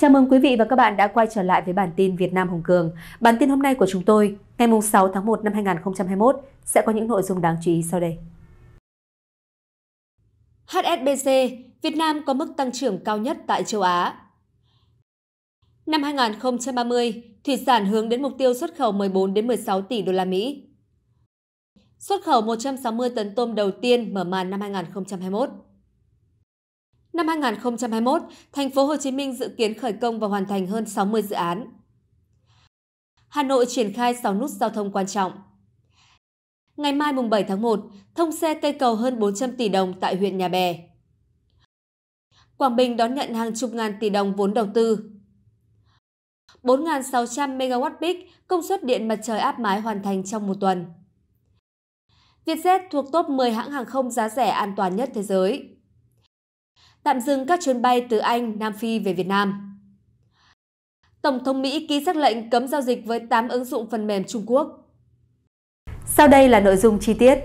Chào mừng quý vị và các bạn đã quay trở lại với bản tin Việt Nam Hùng Cường. Bản tin hôm nay của chúng tôi, ngày 6 tháng 1 năm 2021, sẽ có những nội dung đáng chú ý sau đây. HSBC, Việt Nam có mức tăng trưởng cao nhất tại châu Á. Năm 2030, thủy sản hướng đến mục tiêu xuất khẩu 14 đến 16 tỷ đô la Mỹ. Xuất khẩu 160 tấn tôm đầu tiên mở màn năm 2021. Năm 2021, thành phố Hồ Chí Minh dự kiến khởi công và hoàn thành hơn 60 dự án. Hà Nội triển khai 6 nút giao thông quan trọng. Ngày mai mùng 7 tháng 1, thông xe cây cầu hơn 400 tỷ đồng tại huyện Nhà Bè. Quảng Bình đón nhận hàng chục ngàn tỷ đồng vốn đầu tư. 4.600 MWp công suất điện mặt trời áp mái hoàn thành trong một tuần. Vietjet thuộc top 10 hãng hàng không giá rẻ an toàn nhất thế giới tạm dừng các chuyến bay từ Anh, Nam Phi về Việt Nam. Tổng thống Mỹ ký sắc lệnh cấm giao dịch với 8 ứng dụng phần mềm Trung Quốc. Sau đây là nội dung chi tiết.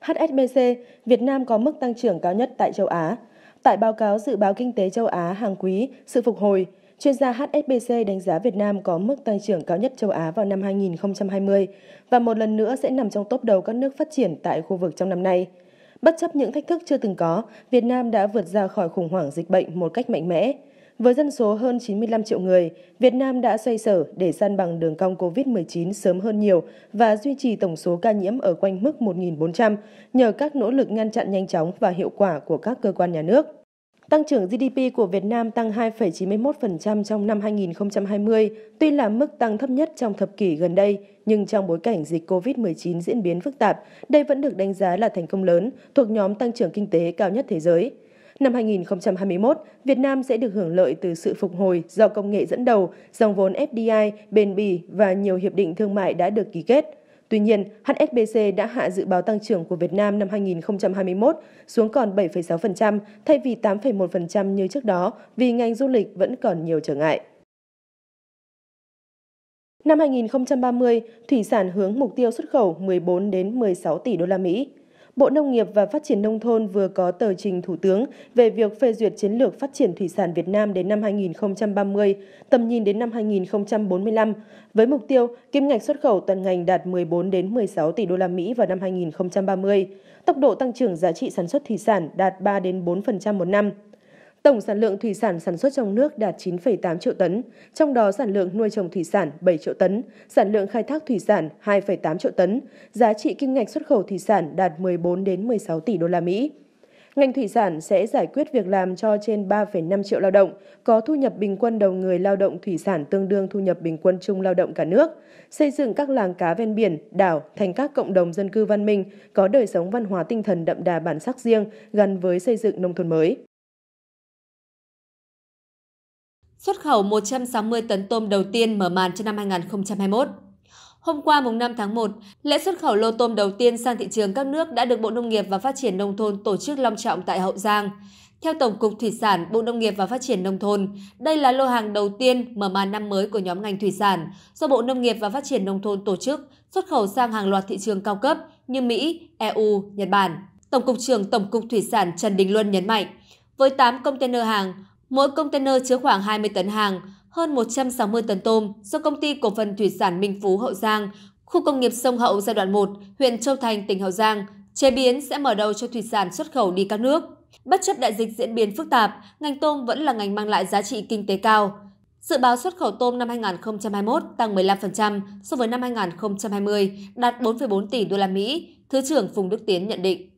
HSBC, Việt Nam có mức tăng trưởng cao nhất tại châu Á. Tại báo cáo Dự báo Kinh tế châu Á hàng quý, sự phục hồi, chuyên gia HSBC đánh giá Việt Nam có mức tăng trưởng cao nhất châu Á vào năm 2020 và một lần nữa sẽ nằm trong top đầu các nước phát triển tại khu vực trong năm nay. Bất chấp những thách thức chưa từng có, Việt Nam đã vượt ra khỏi khủng hoảng dịch bệnh một cách mạnh mẽ. Với dân số hơn 95 triệu người, Việt Nam đã xoay sở để săn bằng đường cong COVID-19 sớm hơn nhiều và duy trì tổng số ca nhiễm ở quanh mức 1.400 nhờ các nỗ lực ngăn chặn nhanh chóng và hiệu quả của các cơ quan nhà nước. Tăng trưởng GDP của Việt Nam tăng 2,91% trong năm 2020, tuy là mức tăng thấp nhất trong thập kỷ gần đây, nhưng trong bối cảnh dịch COVID-19 diễn biến phức tạp, đây vẫn được đánh giá là thành công lớn, thuộc nhóm tăng trưởng kinh tế cao nhất thế giới. Năm 2021, Việt Nam sẽ được hưởng lợi từ sự phục hồi do công nghệ dẫn đầu, dòng vốn FDI, bền bỉ và nhiều hiệp định thương mại đã được ký kết. Tuy nhiên, HSBC đã hạ dự báo tăng trưởng của Việt Nam năm 2021 xuống còn 7,6% thay vì 8,1% như trước đó vì ngành du lịch vẫn còn nhiều trở ngại. Năm 2030, thủy sản hướng mục tiêu xuất khẩu 14 đến 16 tỷ đô la Mỹ. Bộ Nông nghiệp và Phát triển Nông thôn vừa có tờ trình Thủ tướng về việc phê duyệt chiến lược phát triển thủy sản Việt Nam đến năm 2030, tầm nhìn đến năm 2045, với mục tiêu kim ngạch xuất khẩu toàn ngành đạt 14 đến 16 tỷ đô la Mỹ vào năm 2030, tốc độ tăng trưởng giá trị sản xuất thủy sản đạt 3 đến 4% một năm. Tổng sản lượng thủy sản sản xuất trong nước đạt 9,8 triệu tấn, trong đó sản lượng nuôi trồng thủy sản 7 triệu tấn, sản lượng khai thác thủy sản 2,8 triệu tấn, giá trị kim ngạch xuất khẩu thủy sản đạt 14 đến 16 tỷ đô la Mỹ. Ngành thủy sản sẽ giải quyết việc làm cho trên 3,5 triệu lao động, có thu nhập bình quân đầu người lao động thủy sản tương đương thu nhập bình quân chung lao động cả nước, xây dựng các làng cá ven biển, đảo thành các cộng đồng dân cư văn minh, có đời sống văn hóa tinh thần đậm đà bản sắc riêng gắn với xây dựng nông thôn mới. xuất khẩu 160 tấn tôm đầu tiên mở màn cho năm 2021. Hôm qua mùng 5 tháng 1, lễ xuất khẩu lô tôm đầu tiên sang thị trường các nước đã được Bộ Nông nghiệp và Phát triển Nông thôn tổ chức long trọng tại Hậu Giang. Theo Tổng cục Thủy sản, Bộ Nông nghiệp và Phát triển Nông thôn, đây là lô hàng đầu tiên mở màn năm mới của nhóm ngành thủy sản do Bộ Nông nghiệp và Phát triển Nông thôn tổ chức xuất khẩu sang hàng loạt thị trường cao cấp như Mỹ, EU, Nhật Bản. Tổng cục trưởng Tổng cục Thủy sản Trần Đình Luân nhấn mạnh, với 8 container hàng, Mỗi container chứa khoảng 20 tấn hàng, hơn 160 tấn tôm do công ty cổ phần thủy sản Minh Phú Hậu Giang, khu công nghiệp sông Hậu giai đoạn 1, huyện Châu Thành, tỉnh Hậu Giang chế biến sẽ mở đầu cho thủy sản xuất khẩu đi các nước. Bất chấp đại dịch diễn biến phức tạp, ngành tôm vẫn là ngành mang lại giá trị kinh tế cao. Dự báo xuất khẩu tôm năm 2021 tăng 15% so với năm 2020, đạt 4,4 tỷ đô la Mỹ, Thứ trưởng Phùng Đức Tiến nhận định.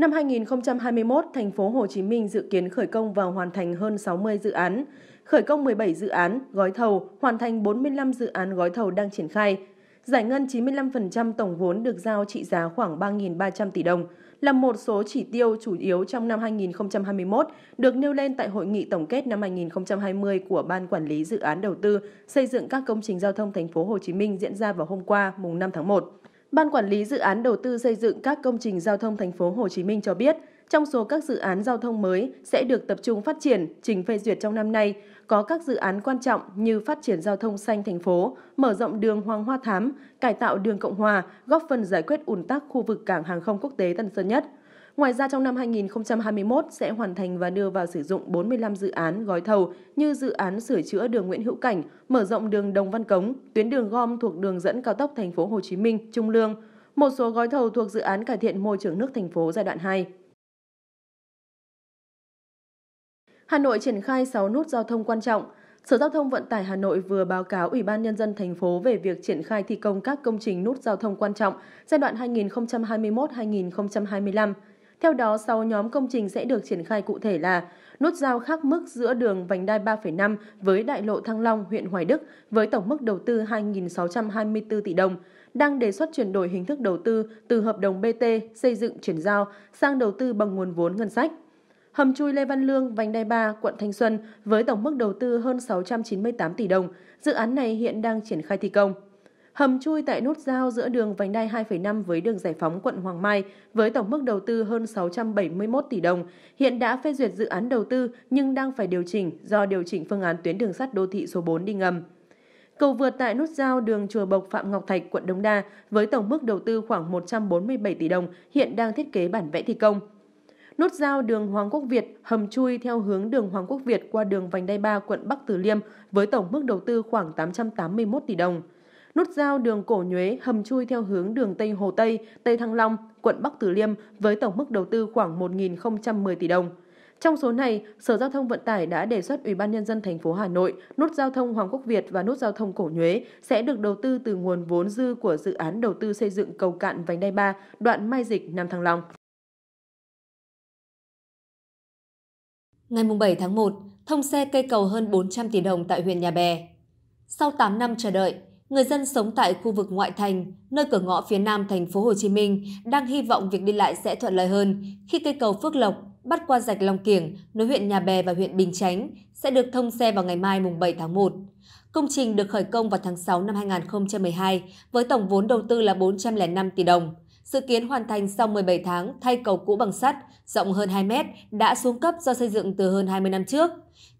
Năm 2021, thành phố Hồ Chí Minh dự kiến khởi công và hoàn thành hơn 60 dự án, khởi công 17 dự án gói thầu, hoàn thành 45 dự án gói thầu đang triển khai. Giải ngân 95% tổng vốn được giao trị giá khoảng 3.300 tỷ đồng, là một số chỉ tiêu chủ yếu trong năm 2021 được nêu lên tại hội nghị tổng kết năm 2020 của Ban quản lý dự án đầu tư xây dựng các công trình giao thông thành phố Hồ Chí Minh diễn ra vào hôm qua, mùng 5 tháng 1. Ban quản lý dự án đầu tư xây dựng các công trình giao thông thành phố Hồ Chí Minh cho biết, trong số các dự án giao thông mới sẽ được tập trung phát triển, trình phê duyệt trong năm nay, có các dự án quan trọng như phát triển giao thông xanh thành phố, mở rộng đường Hoàng Hoa Thám, cải tạo đường Cộng Hòa, góp phần giải quyết ùn tắc khu vực cảng hàng không quốc tế Tân Sơn Nhất. Ngoài ra trong năm 2021 sẽ hoàn thành và đưa vào sử dụng 45 dự án gói thầu như dự án sửa chữa đường Nguyễn Hữu Cảnh, mở rộng đường Đồng Văn Cống, tuyến đường gom thuộc đường dẫn cao tốc thành phố Hồ Chí Minh Trung Lương, một số gói thầu thuộc dự án cải thiện môi trường nước thành phố giai đoạn 2. Hà Nội triển khai 6 nút giao thông quan trọng. Sở Giao thông Vận tải Hà Nội vừa báo cáo Ủy ban Nhân dân thành phố về việc triển khai thi công các công trình nút giao thông quan trọng giai đoạn 2021-2025. Theo đó, sau nhóm công trình sẽ được triển khai cụ thể là nút giao khác mức giữa đường vành đai 3,5 với đại lộ Thăng Long, huyện Hoài Đức với tổng mức đầu tư 2.624 tỷ đồng, đang đề xuất chuyển đổi hình thức đầu tư từ hợp đồng BT xây dựng chuyển giao sang đầu tư bằng nguồn vốn ngân sách. Hầm chui Lê Văn Lương, Vành Đai 3, quận Thanh Xuân với tổng mức đầu tư hơn 698 tỷ đồng. Dự án này hiện đang triển khai thi công. Hầm chui tại nút giao giữa đường vành đai 2,5 với đường giải phóng quận Hoàng Mai với tổng mức đầu tư hơn 671 tỷ đồng, hiện đã phê duyệt dự án đầu tư nhưng đang phải điều chỉnh do điều chỉnh phương án tuyến đường sắt đô thị số 4 đi ngầm. Cầu vượt tại nút giao đường Chùa Bộc Phạm Ngọc Thạch, quận Đống Đa với tổng mức đầu tư khoảng 147 tỷ đồng hiện đang thiết kế bản vẽ thi công. Nút giao đường Hoàng Quốc Việt hầm chui theo hướng đường Hoàng Quốc Việt qua đường vành đai 3 quận Bắc Từ Liêm với tổng mức đầu tư khoảng 881 tỷ đồng. Nút giao đường Cổ Nhuế hầm chui theo hướng đường Tây Hồ Tây, Tây Thăng Long, quận Bắc Từ Liêm với tổng mức đầu tư khoảng 1.010 tỷ đồng. Trong số này, Sở Giao thông Vận tải đã đề xuất Ủy ban nhân dân thành phố Hà Nội, nút giao thông Hoàng Quốc Việt và nút giao thông Cổ Nhuế sẽ được đầu tư từ nguồn vốn dư của dự án đầu tư xây dựng cầu cạn vành đai 3, đoạn Mai Dịch Nam Thăng Long. Ngày 7 tháng 1, thông xe cây cầu hơn 400 tỷ đồng tại huyện Nhà Bè. Sau 8 năm chờ đợi, Người dân sống tại khu vực ngoại thành, nơi cửa ngõ phía nam thành phố Hồ Chí Minh đang hy vọng việc đi lại sẽ thuận lợi hơn khi cây cầu Phước Lộc bắt qua rạch Long Kiểng nối huyện Nhà Bè và huyện Bình Chánh sẽ được thông xe vào ngày mai mùng 7 tháng 1. Công trình được khởi công vào tháng 6 năm 2012 với tổng vốn đầu tư là 405 tỷ đồng. Dự kiến hoàn thành sau 17 tháng thay cầu cũ bằng sắt rộng hơn 2 mét đã xuống cấp do xây dựng từ hơn 20 năm trước.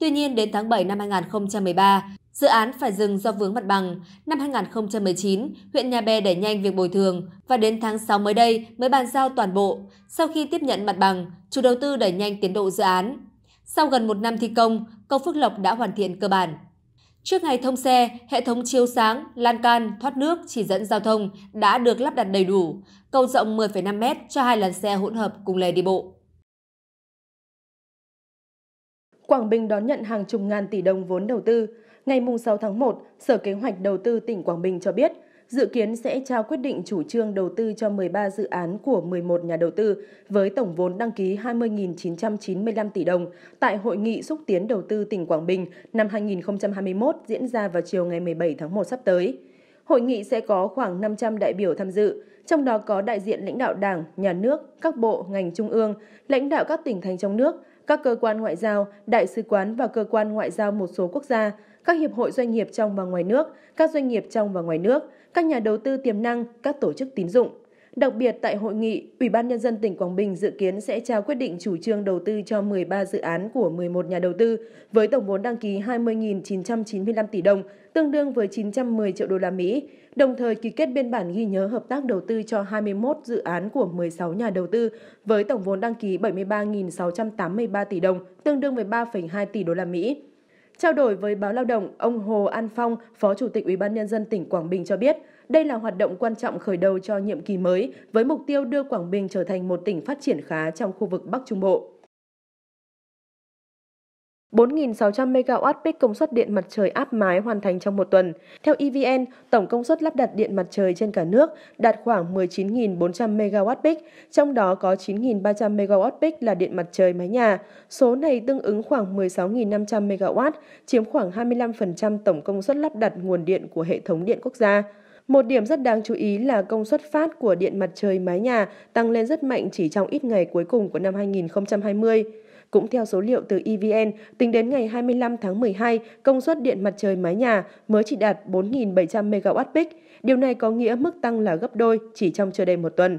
Tuy nhiên, đến tháng 7 năm 2013, Dự án phải dừng do vướng mặt bằng. Năm 2019, huyện Nhà Bè đẩy nhanh việc bồi thường và đến tháng 6 mới đây mới bàn giao toàn bộ. Sau khi tiếp nhận mặt bằng, chủ đầu tư đẩy nhanh tiến độ dự án. Sau gần một năm thi công, cầu Phước Lộc đã hoàn thiện cơ bản. Trước ngày thông xe, hệ thống chiếu sáng, lan can, thoát nước, chỉ dẫn giao thông đã được lắp đặt đầy đủ. Cầu rộng 10,5m cho hai làn xe hỗn hợp cùng lề đi bộ. Quảng Bình đón nhận hàng chục ngàn tỷ đồng vốn đầu tư. Ngày 6 tháng 1, Sở Kế hoạch Đầu tư tỉnh Quảng Bình cho biết, dự kiến sẽ trao quyết định chủ trương đầu tư cho 13 dự án của 11 nhà đầu tư với tổng vốn đăng ký 20.995 tỷ đồng tại Hội nghị xúc tiến đầu tư tỉnh Quảng Bình năm 2021 diễn ra vào chiều ngày 17 tháng 1 sắp tới. Hội nghị sẽ có khoảng 500 đại biểu tham dự trong đó có đại diện lãnh đạo Đảng, Nhà nước, các bộ, ngành trung ương, lãnh đạo các tỉnh thành trong nước, các cơ quan ngoại giao, đại sứ quán và cơ quan ngoại giao một số quốc gia, các hiệp hội doanh nghiệp trong và ngoài nước, các doanh nghiệp trong và ngoài nước, các nhà đầu tư tiềm năng, các tổ chức tín dụng. Đặc biệt tại hội nghị, Ủy ban nhân dân tỉnh Quảng Bình dự kiến sẽ trao quyết định chủ trương đầu tư cho 13 dự án của 11 nhà đầu tư với tổng vốn đăng ký 20.995 tỷ đồng, tương đương với 910 triệu đô la Mỹ đồng thời ký kết biên bản ghi nhớ hợp tác đầu tư cho 21 dự án của 16 nhà đầu tư với tổng vốn đăng ký 73.683 tỷ đồng, tương đương với 13,2 tỷ đô la Mỹ. Trao đổi với báo Lao động, ông Hồ An Phong, Phó Chủ tịch Ủy ban nhân dân tỉnh Quảng Bình cho biết, đây là hoạt động quan trọng khởi đầu cho nhiệm kỳ mới với mục tiêu đưa Quảng Bình trở thành một tỉnh phát triển khá trong khu vực Bắc Trung Bộ. 4.600 MW peak công suất điện mặt trời áp mái hoàn thành trong một tuần. Theo EVN, tổng công suất lắp đặt điện mặt trời trên cả nước đạt khoảng 19.400 MW peak, trong đó có 9.300 MW peak là điện mặt trời mái nhà. Số này tương ứng khoảng 16.500 MW, chiếm khoảng 25% tổng công suất lắp đặt nguồn điện của hệ thống điện quốc gia. Một điểm rất đáng chú ý là công suất phát của điện mặt trời mái nhà tăng lên rất mạnh chỉ trong ít ngày cuối cùng của năm 2020. Cũng theo số liệu từ EVN, tính đến ngày 25 tháng 12, công suất điện mặt trời mái nhà mới chỉ đạt 4.700 MWp. Điều này có nghĩa mức tăng là gấp đôi chỉ trong chưa đầy một tuần.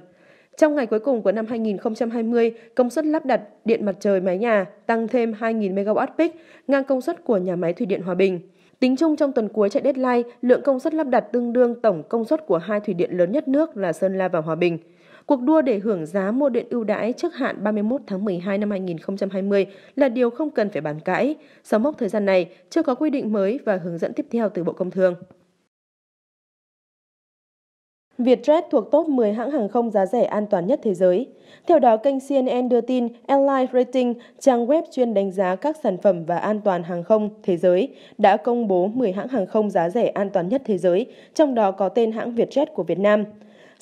Trong ngày cuối cùng của năm 2020, công suất lắp đặt điện mặt trời mái nhà tăng thêm 2.000 MWp, ngang công suất của nhà máy thủy điện Hòa Bình. Tính chung trong tuần cuối chạy deadline, lượng công suất lắp đặt tương đương tổng công suất của hai thủy điện lớn nhất nước là Sơn La và Hòa Bình. Cuộc đua để hưởng giá mua điện ưu đãi trước hạn 31 tháng 12 năm 2020 là điều không cần phải bàn cãi. Sau mốc thời gian này, chưa có quy định mới và hướng dẫn tiếp theo từ Bộ Công Thương. Vietjet thuộc top 10 hãng hàng không giá rẻ an toàn nhất thế giới. Theo đó, kênh CNN đưa tin Airline Rating, trang web chuyên đánh giá các sản phẩm và an toàn hàng không thế giới, đã công bố 10 hãng hàng không giá rẻ an toàn nhất thế giới, trong đó có tên hãng Vietjet của Việt Nam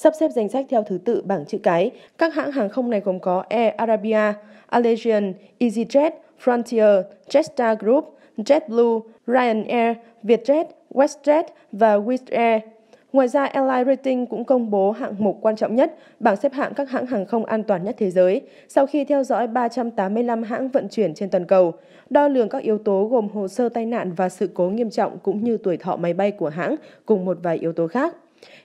sắp xếp danh sách theo thứ tự bảng chữ cái. Các hãng hàng không này gồm có Air Arabia, Allegiant, EasyJet, Frontier, Jetstar Group, JetBlue, Ryanair, Vietjet, WestJet và Wizz Air. Ngoài ra, Airline Rating cũng công bố hạng mục quan trọng nhất, bảng xếp hạng các hãng hàng không an toàn nhất thế giới, sau khi theo dõi 385 hãng vận chuyển trên toàn cầu, đo lường các yếu tố gồm hồ sơ tai nạn và sự cố nghiêm trọng cũng như tuổi thọ máy bay của hãng cùng một vài yếu tố khác.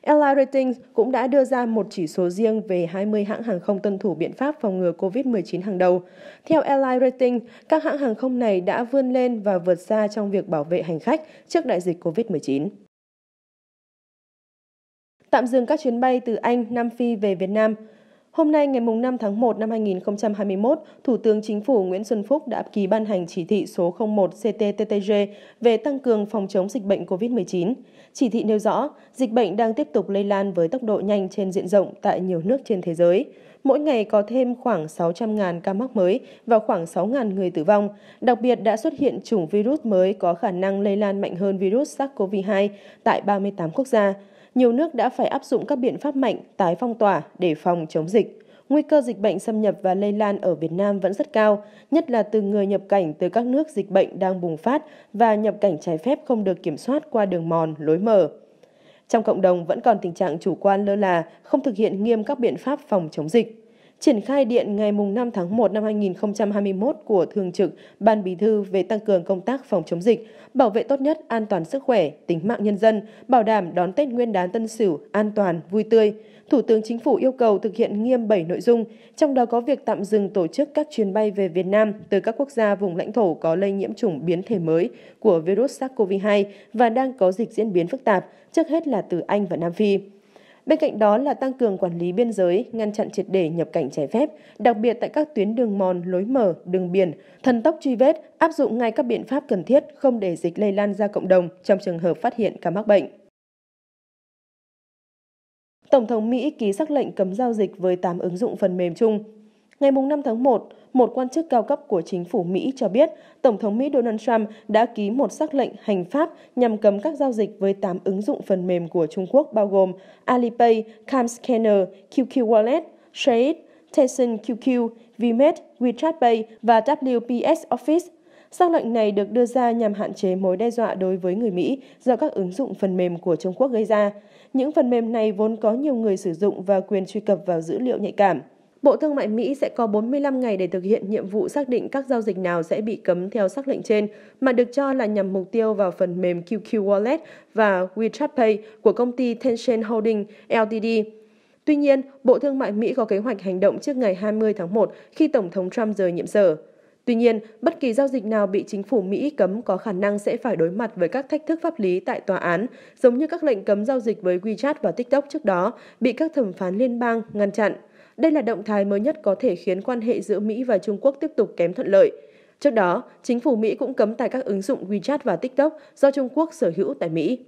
Airline Ratings cũng đã đưa ra một chỉ số riêng về 20 hãng hàng không tuân thủ biện pháp phòng ngừa COVID-19 hàng đầu. Theo Airline Ratings, các hãng hàng không này đã vươn lên và vượt xa trong việc bảo vệ hành khách trước đại dịch COVID-19 tạm dừng các chuyến bay từ Anh, Nam Phi về Việt Nam. Hôm nay ngày 5 tháng 1 năm 2021, Thủ tướng Chính phủ Nguyễn Xuân Phúc đã ký ban hành chỉ thị số 01 CTTTG về tăng cường phòng chống dịch bệnh COVID-19. Chỉ thị nêu rõ, dịch bệnh đang tiếp tục lây lan với tốc độ nhanh trên diện rộng tại nhiều nước trên thế giới. Mỗi ngày có thêm khoảng 600.000 ca mắc mới và khoảng 6.000 người tử vong. Đặc biệt đã xuất hiện chủng virus mới có khả năng lây lan mạnh hơn virus SARS-CoV-2 tại 38 quốc gia nhiều nước đã phải áp dụng các biện pháp mạnh tái phong tỏa để phòng chống dịch. Nguy cơ dịch bệnh xâm nhập và lây lan ở Việt Nam vẫn rất cao, nhất là từ người nhập cảnh từ các nước dịch bệnh đang bùng phát và nhập cảnh trái phép không được kiểm soát qua đường mòn, lối mở. Trong cộng đồng vẫn còn tình trạng chủ quan lơ là, không thực hiện nghiêm các biện pháp phòng chống dịch triển khai điện ngày 5 tháng 1 năm 2021 của Thường trực Ban Bí thư về tăng cường công tác phòng chống dịch, bảo vệ tốt nhất an toàn sức khỏe, tính mạng nhân dân, bảo đảm đón Tết Nguyên đán Tân Sửu an toàn, vui tươi. Thủ tướng Chính phủ yêu cầu thực hiện nghiêm 7 nội dung, trong đó có việc tạm dừng tổ chức các chuyến bay về Việt Nam từ các quốc gia vùng lãnh thổ có lây nhiễm chủng biến thể mới của virus SARS-CoV-2 và đang có dịch diễn biến phức tạp, trước hết là từ Anh và Nam Phi. Bên cạnh đó là tăng cường quản lý biên giới, ngăn chặn triệt để nhập cảnh trái phép, đặc biệt tại các tuyến đường mòn, lối mở, đường biển, thần tốc truy vết, áp dụng ngay các biện pháp cần thiết không để dịch lây lan ra cộng đồng trong trường hợp phát hiện ca mắc bệnh. Tổng thống Mỹ ký xác lệnh cấm giao dịch với 8 ứng dụng phần mềm chung, Ngày 5 tháng 1, một quan chức cao cấp của chính phủ Mỹ cho biết Tổng thống Mỹ Donald Trump đã ký một sắc lệnh hành pháp nhằm cấm các giao dịch với 8 ứng dụng phần mềm của Trung Quốc bao gồm Alipay, CamScanner, QQ Wallet, Shade, Tencent QQ, VMAT, WeChat Pay và WPS Office. Sắc lệnh này được đưa ra nhằm hạn chế mối đe dọa đối với người Mỹ do các ứng dụng phần mềm của Trung Quốc gây ra. Những phần mềm này vốn có nhiều người sử dụng và quyền truy cập vào dữ liệu nhạy cảm. Bộ Thương mại Mỹ sẽ có 45 ngày để thực hiện nhiệm vụ xác định các giao dịch nào sẽ bị cấm theo sắc lệnh trên, mà được cho là nhằm mục tiêu vào phần mềm QQ Wallet và WeChat Pay của công ty Tencent Holding Ltd. Tuy nhiên, Bộ Thương mại Mỹ có kế hoạch hành động trước ngày 20 tháng 1 khi Tổng thống Trump rời nhiệm sở. Tuy nhiên, bất kỳ giao dịch nào bị chính phủ Mỹ cấm có khả năng sẽ phải đối mặt với các thách thức pháp lý tại tòa án, giống như các lệnh cấm giao dịch với WeChat và TikTok trước đó bị các thẩm phán liên bang ngăn chặn. Đây là động thái mới nhất có thể khiến quan hệ giữa Mỹ và Trung Quốc tiếp tục kém thuận lợi. Trước đó, chính phủ Mỹ cũng cấm tải các ứng dụng WeChat và TikTok do Trung Quốc sở hữu tại Mỹ.